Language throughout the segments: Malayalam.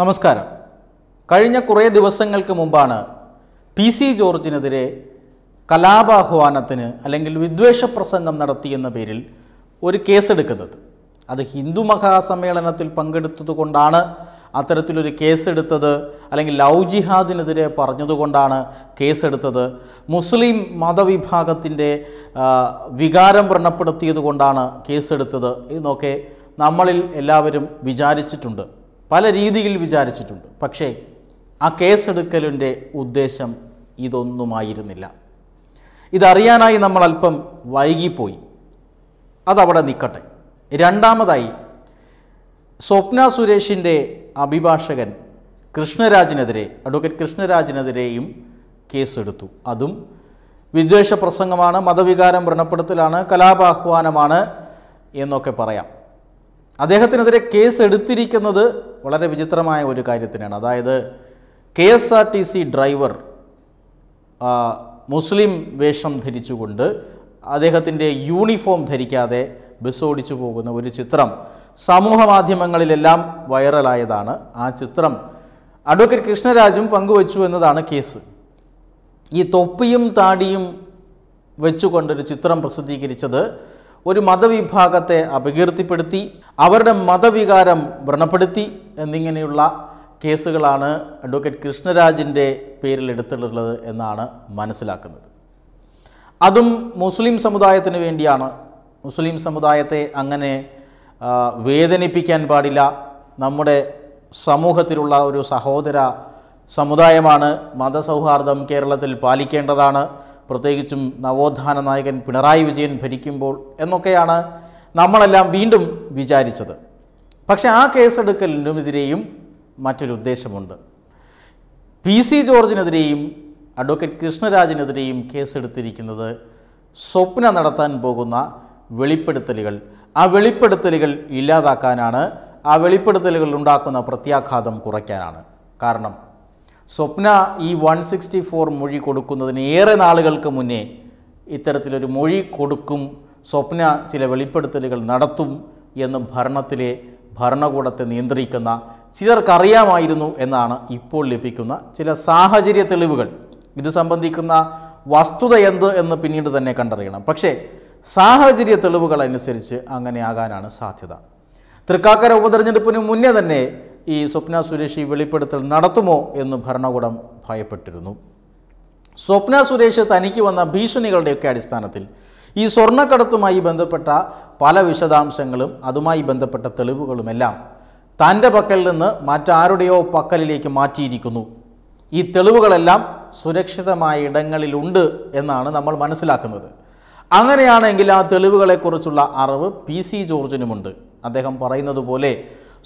നമസ്കാരം കഴിഞ്ഞ കുറേ ദിവസങ്ങൾക്ക് മുമ്പാണ് പി സി ജോർജിനെതിരെ കലാപാഹ്വാനത്തിന് അല്ലെങ്കിൽ വിദ്വേഷ പ്രസംഗം നടത്തിയെന്ന പേരിൽ ഒരു കേസെടുക്കുന്നത് അത് ഹിന്ദു മഹാസമ്മേളനത്തിൽ പങ്കെടുത്തതുകൊണ്ടാണ് അത്തരത്തിലൊരു കേസെടുത്തത് അല്ലെങ്കിൽ ലവ് ജിഹാദിനെതിരെ പറഞ്ഞതുകൊണ്ടാണ് കേസെടുത്തത് മുസ്ലിം മതവിഭാഗത്തിൻ്റെ വികാരം വ്രണപ്പെടുത്തിയതുകൊണ്ടാണ് കേസെടുത്തത് എന്നൊക്കെ നമ്മളിൽ എല്ലാവരും വിചാരിച്ചിട്ടുണ്ട് പല രീതിയിൽ വിചാരിച്ചിട്ടുണ്ട് പക്ഷേ ആ കേസെടുക്കലിൻ്റെ ഉദ്ദേശം ഇതൊന്നുമായിരുന്നില്ല ഇതറിയാനായി നമ്മൾ അല്പം വൈകിപ്പോയി അതവിടെ നിൽക്കട്ടെ രണ്ടാമതായി സ്വപ്ന സുരേഷിൻ്റെ അഭിഭാഷകൻ കൃഷ്ണരാജിനെതിരെ അഡ്വക്കേറ്റ് കൃഷ്ണരാജിനെതിരെയും കേസെടുത്തു അതും വിദ്വേഷ പ്രസംഗമാണ് മതവികാരം വ്രണപ്പെടുത്തലാണ് കലാപാഹ്വാനമാണ് എന്നൊക്കെ പറയാം അദ്ദേഹത്തിനെതിരെ കേസ് എടുത്തിരിക്കുന്നത് വളരെ വിചിത്രമായ ഒരു കാര്യത്തിനാണ് അതായത് K S R T C driver മുസ്ലിം വേഷം ധരിച്ചുകൊണ്ട് അദ്ദേഹത്തിൻ്റെ യൂണിഫോം ധരിക്കാതെ ബസ് ഓടിച്ചു പോകുന്ന ഒരു ചിത്രം സമൂഹ മാധ്യമങ്ങളിലെല്ലാം വൈറലായതാണ് ആ ചിത്രം അഡ്വക്കേറ്റ് കൃഷ്ണരാജും പങ്കുവച്ചു എന്നതാണ് കേസ് ഈ തൊപ്പിയും താടിയും വെച്ചുകൊണ്ടൊരു ചിത്രം പ്രസിദ്ധീകരിച്ചത് ഒരു മതവിഭാഗത്തെ അപകീർത്തിപ്പെടുത്തി അവരുടെ മതവികാരം വ്രണപ്പെടുത്തി എന്നിങ്ങനെയുള്ള കേസുകളാണ് അഡ്വക്കേറ്റ് കൃഷ്ണരാജിൻ്റെ പേരിൽ എടുത്തിട്ടുള്ളത് എന്നാണ് മനസ്സിലാക്കുന്നത് അതും മുസ്ലിം സമുദായത്തിന് വേണ്ടിയാണ് മുസ്ലിം സമുദായത്തെ അങ്ങനെ വേദനിപ്പിക്കാൻ പാടില്ല നമ്മുടെ സമൂഹത്തിലുള്ള ഒരു സഹോദര സമുദായമാണ് മതസൗഹാർദ്ദം കേരളത്തിൽ പാലിക്കേണ്ടതാണ് പ്രത്യേകിച്ചും നവോത്ഥാന നായകൻ പിണറായി വിജയൻ ഭരിക്കുമ്പോൾ എന്നൊക്കെയാണ് നമ്മളെല്ലാം വീണ്ടും വിചാരിച്ചത് പക്ഷേ ആ കേസെടുക്കലിനുമെതിരെയും മറ്റൊരു ഉദ്ദേശമുണ്ട് പി സി ജോർജിനെതിരെയും അഡ്വക്കേറ്റ് കൃഷ്ണരാജിനെതിരെയും കേസെടുത്തിരിക്കുന്നത് സ്വപ്ന നടത്താൻ പോകുന്ന വെളിപ്പെടുത്തലുകൾ ആ വെളിപ്പെടുത്തലുകൾ ഇല്ലാതാക്കാനാണ് ആ വെളിപ്പെടുത്തലുകൾ ഉണ്ടാക്കുന്ന പ്രത്യാഘാതം കുറയ്ക്കാനാണ് കാരണം സ്വപ്ന ഈ വൺ സിക്സ്റ്റി ഫോർ മൊഴി കൊടുക്കുന്നതിന് ഏറെ നാളുകൾക്ക് മുന്നേ ഇത്തരത്തിലൊരു മൊഴി കൊടുക്കും സ്വപ്ന ചില വെളിപ്പെടുത്തലുകൾ നടത്തും എന്ന് ഭരണത്തിലെ ഭരണകൂടത്തെ നിയന്ത്രിക്കുന്ന ചിലർക്കറിയാമായിരുന്നു എന്നാണ് ഇപ്പോൾ ലഭിക്കുന്ന ചില സാഹചര്യ തെളിവുകൾ ഇത് സംബന്ധിക്കുന്ന വസ്തുത എന്ത് എന്ന് പിന്നീട് തന്നെ കണ്ടറിയണം പക്ഷേ സാഹചര്യ തെളിവുകൾ അനുസരിച്ച് അങ്ങനെയാകാനാണ് സാധ്യത തൃക്കാക്കര ഉപതെരഞ്ഞെടുപ്പിന് മുന്നേ തന്നെ ഈ സ്വപ്ന സുരേഷ് ഈ വെളിപ്പെടുത്തൽ നടത്തുമോ എന്ന് ഭരണകൂടം ഭയപ്പെട്ടിരുന്നു സ്വപ്ന സുരേഷ് തനിക്ക് വന്ന ഭീഷണികളുടെയൊക്കെ അടിസ്ഥാനത്തിൽ ഈ സ്വർണ്ണക്കടത്തുമായി ബന്ധപ്പെട്ട പല വിശദാംശങ്ങളും അതുമായി ബന്ധപ്പെട്ട തെളിവുകളുമെല്ലാം തൻ്റെ പക്കലിൽ നിന്ന് മറ്റാരുടെയോ പക്കലിലേക്ക് മാറ്റിയിരിക്കുന്നു ഈ തെളിവുകളെല്ലാം സുരക്ഷിതമായ ഇടങ്ങളിലുണ്ട് എന്നാണ് നമ്മൾ മനസ്സിലാക്കുന്നത് അങ്ങനെയാണെങ്കിൽ ആ തെളിവുകളെക്കുറിച്ചുള്ള അറിവ് പി സി ജോർജിനുമുണ്ട് അദ്ദേഹം പറയുന്നത് പോലെ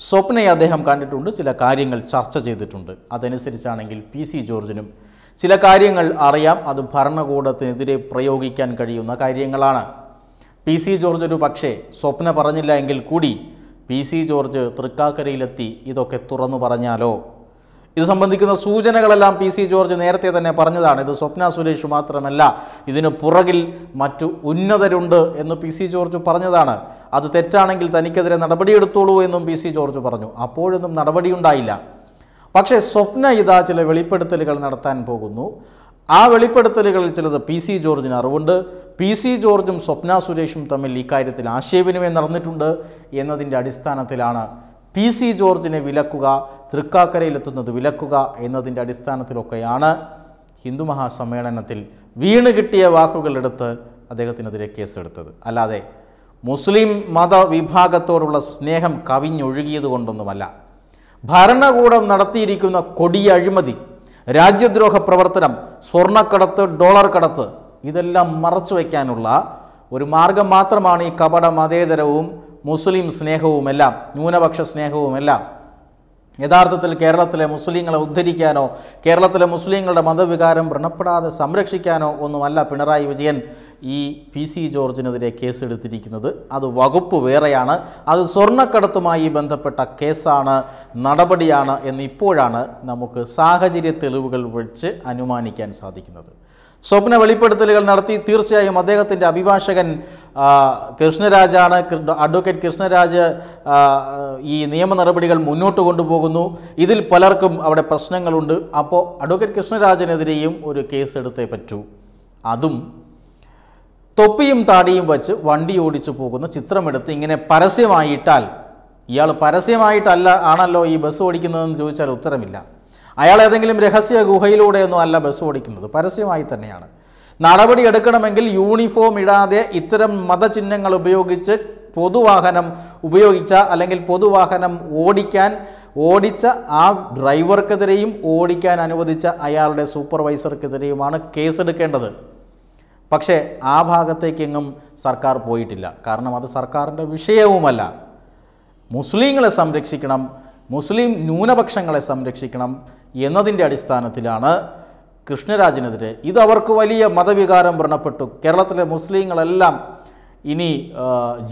സ്വപ്നയെ അദ്ദേഹം കണ്ടിട്ടുണ്ട് ചില കാര്യങ്ങൾ ചർച്ച ചെയ്തിട്ടുണ്ട് അതനുസരിച്ചാണെങ്കിൽ പി സി ജോർജിനും ചില കാര്യങ്ങൾ അറിയാം അത് ഭരണകൂടത്തിനെതിരെ പ്രയോഗിക്കാൻ കഴിയുന്ന കാര്യങ്ങളാണ് പി സി ജോർജ് ഒരു പക്ഷേ സ്വപ്ന പറഞ്ഞില്ല എങ്കിൽ കൂടി പി സി ജോർജ് തൃക്കാക്കരയിലെത്തി ഇതൊക്കെ തുറന്നു പറഞ്ഞാലോ ഇത് സംബന്ധിക്കുന്ന സൂചനകളെല്ലാം പി സി ജോർജ് നേരത്തെ തന്നെ പറഞ്ഞതാണ് ഇത് സ്വപ്ന സുരേഷ് മാത്രമല്ല ഇതിന് പുറകിൽ മറ്റു ഉന്നതരുണ്ട് എന്ന് പി സി ജോർജ് പറഞ്ഞതാണ് അത് തെറ്റാണെങ്കിൽ തനിക്കെതിരെ നടപടിയെടുത്തോളൂ എന്നും പി സി ജോർജ് പറഞ്ഞു അപ്പോഴൊന്നും നടപടിയുണ്ടായില്ല പക്ഷേ സ്വപ്ന ഇതാ ചില വെളിപ്പെടുത്തലുകൾ നടത്താൻ പോകുന്നു ആ വെളിപ്പെടുത്തലുകളിൽ ചിലത് പി സി ജോർജിന് അറിവുണ്ട് പി സി ജോർജും സ്വപ്ന സുരേഷും തമ്മിൽ ഇക്കാര്യത്തിൽ ആശയവിനിമയം നടന്നിട്ടുണ്ട് എന്നതിൻ്റെ അടിസ്ഥാനത്തിലാണ് പി സി ജോർജിനെ വിലക്കുക തൃക്കാക്കരയിലെത്തുന്നത് വിലക്കുക എന്നതിൻ്റെ അടിസ്ഥാനത്തിലൊക്കെയാണ് ഹിന്ദു മഹാസമ്മേളനത്തിൽ വീണ് കിട്ടിയ വാക്കുകളെടുത്ത് അദ്ദേഹത്തിനെതിരെ കേസെടുത്തത് അല്ലാതെ മുസ്ലിം മതവിഭാഗത്തോടുള്ള സ്നേഹം കവിഞ്ഞൊഴുകിയത് കൊണ്ടൊന്നുമല്ല ഭരണകൂടം നടത്തിയിരിക്കുന്ന കൊടിയ അഴിമതി രാജ്യദ്രോഹ പ്രവർത്തനം സ്വർണ്ണക്കടത്ത് ഡോളർ കടത്ത് ഇതെല്ലാം മറച്ചു വയ്ക്കാനുള്ള ഒരു മാർഗം മാത്രമാണ് ഈ കപട മതേതരവും മുസ്ലിം സ്നേഹവുമെല്ലാം ന്യൂനപക്ഷ സ്നേഹവുമെല്ലാം യഥാർത്ഥത്തിൽ കേരളത്തിലെ മുസ്ലിങ്ങളെ ഉദ്ധരിക്കാനോ കേരളത്തിലെ മുസ്ലിങ്ങളുടെ മതവികാരം വ്രണപ്പെടാതെ സംരക്ഷിക്കാനോ ഒന്നുമല്ല പിണറായി വിജയൻ ഈ പി സി ജോർജിനെതിരെ കേസെടുത്തിരിക്കുന്നത് അത് വകുപ്പ് വേറെയാണ് അത് സ്വർണ്ണക്കടത്തുമായി ബന്ധപ്പെട്ട കേസാണ് നടപടിയാണ് എന്നിപ്പോഴാണ് നമുക്ക് സാഹചര്യ തെളിവുകൾ വെച്ച് അനുമാനിക്കാൻ സാധിക്കുന്നത് സ്വപ്ന വെളിപ്പെടുത്തലുകൾ നടത്തി തീർച്ചയായും അദ്ദേഹത്തിൻ്റെ അഭിഭാഷകൻ കൃഷ്ണരാജാണ് അഡ്വക്കേറ്റ് കൃഷ്ണരാജ് ഈ നിയമ നടപടികൾ മുന്നോട്ട് കൊണ്ടുപോകുന്നു ഇതിൽ പലർക്കും അവിടെ പ്രശ്നങ്ങളുണ്ട് അപ്പോൾ അഡ്വക്കേറ്റ് കൃഷ്ണരാജനെതിരെയും ഒരു കേസ് എടുത്തേ പറ്റൂ അതും തൊപ്പിയും താടിയും വച്ച് വണ്ടി ഓടിച്ചു പോകുന്ന ചിത്രമെടുത്ത് ഇങ്ങനെ പരസ്യമായിട്ടാൽ ഇയാൾ പരസ്യമായിട്ടല്ല ആണല്ലോ ഈ ബസ് ഓടിക്കുന്നതെന്ന് ചോദിച്ചാൽ ഉത്തരമില്ല അയാൾ ഏതെങ്കിലും രഹസ്യ ഗുഹയിലൂടെയൊന്നും അല്ല ബസ് ഓടിക്കുന്നത് പരസ്യമായി തന്നെയാണ് നടപടി എടുക്കണമെങ്കിൽ യൂണിഫോം ഇടാതെ ഇത്തരം മതചിഹ്നങ്ങൾ ഉപയോഗിച്ച് പൊതുവാഹനം ഉപയോഗിച്ച അല്ലെങ്കിൽ പൊതുവാഹനം ഓടിക്കാൻ ഓടിച്ച ആ ഡ്രൈവർക്കെതിരെയും ഓടിക്കാൻ അനുവദിച്ച അയാളുടെ സൂപ്പർവൈസർക്കെതിരെയുമാണ് കേസെടുക്കേണ്ടത് പക്ഷേ ആ ഭാഗത്തേക്കെങ്ങും സർക്കാർ പോയിട്ടില്ല കാരണം അത് സർക്കാരിൻ്റെ വിഷയവുമല്ല മുസ്ലിങ്ങളെ സംരക്ഷിക്കണം മുസ്ലിം ന്യൂനപക്ഷങ്ങളെ സംരക്ഷിക്കണം എന്നതിൻ്റെ അടിസ്ഥാനത്തിലാണ് കൃഷ്ണരാജിനെതിരെ ഇത് അവർക്ക് വലിയ മതവികാരം വ്രണപ്പെട്ടു കേരളത്തിലെ മുസ്ലിങ്ങളെല്ലാം ഇനി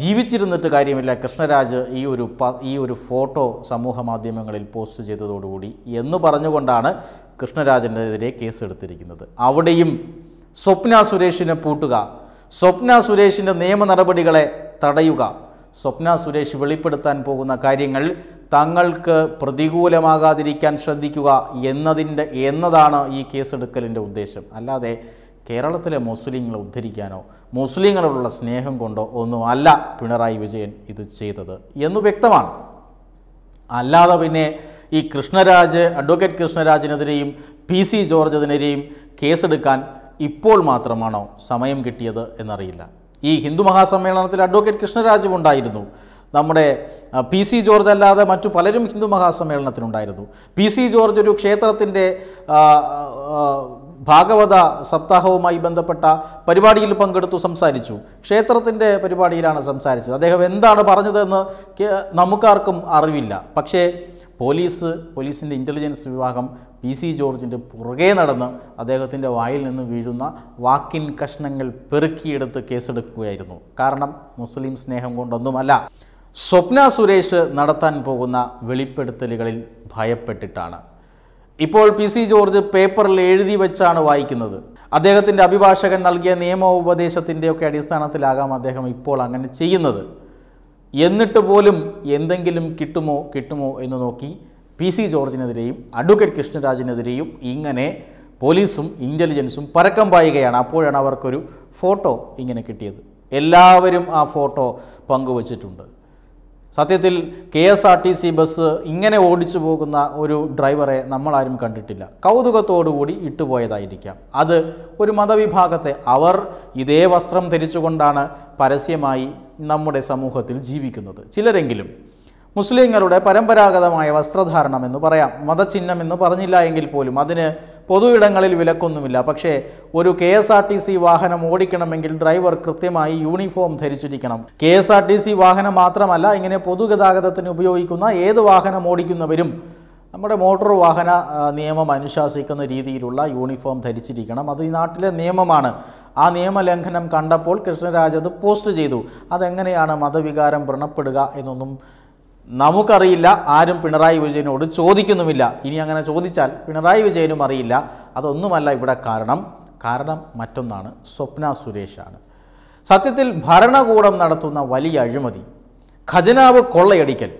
ജീവിച്ചിരുന്നിട്ട് കാര്യമില്ല കൃഷ്ണരാജ് ഈ ഒരു പ ഈ ഒരു ഫോട്ടോ സമൂഹ മാധ്യമങ്ങളിൽ പോസ്റ്റ് ചെയ്തതോടുകൂടി എന്ന് പറഞ്ഞുകൊണ്ടാണ് കൃഷ്ണരാജനെതിരെ കേസെടുത്തിരിക്കുന്നത് അവിടെയും സ്വപ്ന സുരേഷിനെ പൂട്ടുക സ്വപ്ന സുരേഷിൻ്റെ നിയമ നടപടികളെ തടയുക സ്വപ്ന സുരേഷ് വെളിപ്പെടുത്താൻ പോകുന്ന കാര്യങ്ങൾ തങ്ങൾക്ക് പ്രതികൂലമാകാതിരിക്കാൻ ശ്രദ്ധിക്കുക എന്നതിൻ്റെ എന്നതാണ് ഈ കേസെടുക്കലിൻ്റെ ഉദ്ദേശം അല്ലാതെ കേരളത്തിലെ മുസ്ലിങ്ങളെ ഉദ്ധരിക്കാനോ മുസ്ലിങ്ങളോടുള്ള സ്നേഹം കൊണ്ടോ ഒന്നും അല്ല പിണറായി വിജയൻ ഇത് ചെയ്തത് എന്ന് വ്യക്തമാണ് അല്ലാതെ പിന്നെ ഈ കൃഷ്ണരാജ് അഡ്വക്കേറ്റ് കൃഷ്ണരാജിനെതിരെയും പി സി ജോർജതിനെതിരെയും കേസെടുക്കാൻ ഇപ്പോൾ മാത്രമാണോ സമയം കിട്ടിയത് എന്നറിയില്ല ഈ ഹിന്ദു മഹാസമ്മേളനത്തിൽ അഡ്വക്കേറ്റ് കൃഷ്ണരാജും ഉണ്ടായിരുന്നു നമ്മുടെ പി സി ജോർജ് അല്ലാതെ മറ്റു പലരും ഹിന്ദു മഹാസമ്മേളനത്തിനുണ്ടായിരുന്നു പി സി ജോർജ് ഒരു ക്ഷേത്രത്തിൻ്റെ ഭാഗവത സപ്താഹവുമായി ബന്ധപ്പെട്ട പരിപാടിയിൽ പങ്കെടുത്തു സംസാരിച്ചു ക്ഷേത്രത്തിൻ്റെ പരിപാടിയിലാണ് സംസാരിച്ചത് അദ്ദേഹം എന്താണ് പറഞ്ഞതെന്ന് നമുക്കാർക്കും അറിവില്ല പക്ഷേ പോലീസ് പോലീസിൻ്റെ ഇൻ്റലിജൻസ് വിഭാഗം പി സി ജോർജിൻ്റെ പുറകെ നടന്ന് അദ്ദേഹത്തിൻ്റെ വായിൽ നിന്ന് വീഴുന്ന വാക്കിൻ കഷ്ണങ്ങൾ പെറുക്കിയെടുത്ത് കേസെടുക്കുകയായിരുന്നു കാരണം മുസ്ലിം സ്നേഹം കൊണ്ടൊന്നുമല്ല സ്വപ്ന സുരേഷ് നടത്താൻ പോകുന്ന വെളിപ്പെടുത്തലുകളിൽ ഭയപ്പെട്ടിട്ടാണ് ഇപ്പോൾ പി സി ജോർജ് പേപ്പറിൽ എഴുതി വെച്ചാണ് വായിക്കുന്നത് അദ്ദേഹത്തിൻ്റെ അഭിഭാഷകൻ നൽകിയ നിയമോപദേശത്തിൻ്റെയൊക്കെ അടിസ്ഥാനത്തിലാകാം അദ്ദേഹം ഇപ്പോൾ അങ്ങനെ ചെയ്യുന്നത് എന്നിട്ട് പോലും എന്തെങ്കിലും കിട്ടുമോ കിട്ടുമോ എന്ന് നോക്കി പി സി ജോർജിനെതിരെയും അഡ്വക്കേറ്റ് കൃഷ്ണരാജിനെതിരെയും ഇങ്ങനെ പോലീസും ഇൻ്റലിജൻസും പരക്കം പായുകയാണ് അപ്പോഴാണ് അവർക്കൊരു ഫോട്ടോ ഇങ്ങനെ കിട്ടിയത് എല്ലാവരും ആ ഫോട്ടോ പങ്കുവച്ചിട്ടുണ്ട് സത്യത്തിൽ K S R T C bus ഇങ്ങനെ ഓടിച്ചു പോകുന്ന ഒരു ഡ്രൈവറെ നമ്മളാരും കണ്ടിട്ടില്ല കൗതുകത്തോടുകൂടി ഇട്ടുപോയതായിരിക്കാം അത് ഒരു മതവിഭാഗത്തെ അവർ ഇതേ വസ്ത്രം ധരിച്ചുകൊണ്ടാണ് പരസ്യമായി നമ്മുടെ സമൂഹത്തിൽ ജീവിക്കുന്നത് ചിലരെങ്കിലും മുസ്ലിങ്ങളുടെ പരമ്പരാഗതമായ വസ്ത്രധാരണം എന്ന് പറയാം മതചിഹ്നം എന്ന് പറഞ്ഞില്ല എങ്കിൽ പോലും അതിന് പൊതു ഇടങ്ങളിൽ വിലക്കൊന്നുമില്ല പക്ഷേ ഒരു K S R T C വാഹനം ഓടിക്കണമെങ്കിൽ ഡ്രൈവർ കൃത്യമായി യൂണിഫോം ധരിച്ചിരിക്കണം K S R T C വാഹനം മാത്രമല്ല ഇങ്ങനെ പൊതുഗതാഗതത്തിന് ഉപയോഗിക്കുന്ന ഏത് വാഹനം ഓടിക്കുന്നവരും നമ്മുടെ മോട്ടോർ വാഹന നിയമം അനുശാസിക്കുന്ന രീതിയിലുള്ള യൂണിഫോം ധരിച്ചിരിക്കണം അത് ഈ നാട്ടിലെ നിയമമാണ് ആ നിയമലംഘനം കണ്ടപ്പോൾ കൃഷ്ണരാജ് അത് പോസ്റ്റ് ചെയ്തു അതെങ്ങനെയാണ് മതവികാരം വ്രണപ്പെടുക എന്നൊന്നും നമുക്കറിയില്ല ആരും പിണറായി വിജയനോട് ചോദിക്കുന്നുമില്ല ഇനി അങ്ങനെ ചോദിച്ചാൽ പിണറായി വിജയനും അറിയില്ല അതൊന്നുമല്ല ഇവിടെ കാരണം കാരണം മറ്റൊന്നാണ് സ്വപ്ന സുരേഷാണ് സത്യത്തിൽ ഭരണകൂടം നടത്തുന്ന വലിയ അഴിമതി ഖജനാവ് കൊള്ളയടിക്കൽ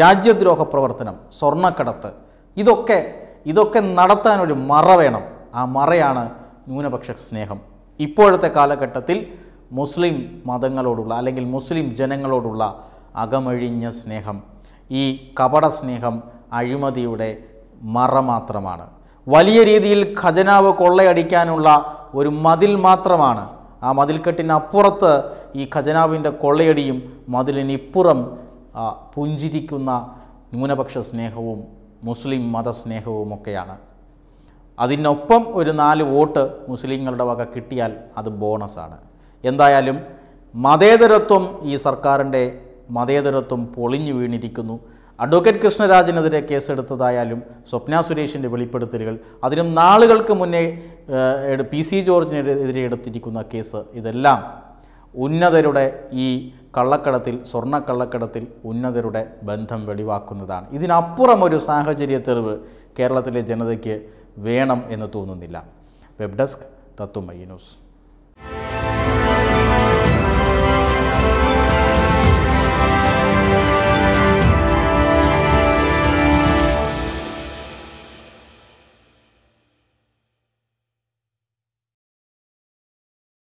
രാജ്യദ്രോഹ പ്രവർത്തനം സ്വർണ്ണക്കടത്ത് ഇതൊക്കെ ഇതൊക്കെ നടത്താനൊരു മറ വേണം ആ മറയാണ് ന്യൂനപക്ഷ സ്നേഹം ഇപ്പോഴത്തെ കാലഘട്ടത്തിൽ മുസ്ലിം മതങ്ങളോടുള്ള അല്ലെങ്കിൽ മുസ്ലിം ജനങ്ങളോടുള്ള അകമഴിഞ്ഞ സ്നേഹം ഈ കപട സ്നേഹം അഴിമതിയുടെ മറ മാത്രമാണ് വലിയ രീതിയിൽ ഖജനാവ് കൊള്ളയടിക്കാനുള്ള ഒരു മതിൽ മാത്രമാണ് ആ മതിൽക്കെട്ടിനപ്പുറത്ത് ഈ ഖജനാവിൻ്റെ കൊള്ളയടിയും മതിലിനിപ്പുറം പുഞ്ചിരിക്കുന്ന ന്യൂനപക്ഷ സ്നേഹവും മുസ്ലിം മതസ്നേഹവുമൊക്കെയാണ് അതിനൊപ്പം ഒരു നാല് വോട്ട് മുസ്ലിങ്ങളുടെ വക കിട്ടിയാൽ അത് ബോണസാണ് എന്തായാലും മതേതരത്വം ഈ സർക്കാരിൻ്റെ മതേതരത്വം പൊളിഞ്ഞു വീണിരിക്കുന്നു അഡ്വക്കേറ്റ് കൃഷ്ണരാജനെതിരെ കേസെടുത്തതായാലും സ്വപ്ന സുരേഷിൻ്റെ വെളിപ്പെടുത്തലുകൾ അതിനും നാളുകൾക്ക് മുന്നേ പി സി ജോർജിനെതിരെ എടുത്തിരിക്കുന്ന കേസ് ഇതെല്ലാം ഉന്നതരുടെ ഈ കള്ളക്കടത്തിൽ സ്വർണ്ണക്കള്ളക്കടത്തിൽ ഉന്നതരുടെ ബന്ധം വെളിവാക്കുന്നതാണ് ഇതിനപ്പുറം ഒരു സാഹചര്യത്തെറിവ് കേരളത്തിലെ ജനതയ്ക്ക് വേണം എന്ന് തോന്നുന്നില്ല വെബ് ഡെസ്ക് തത്തുമൈ ന്യൂസ്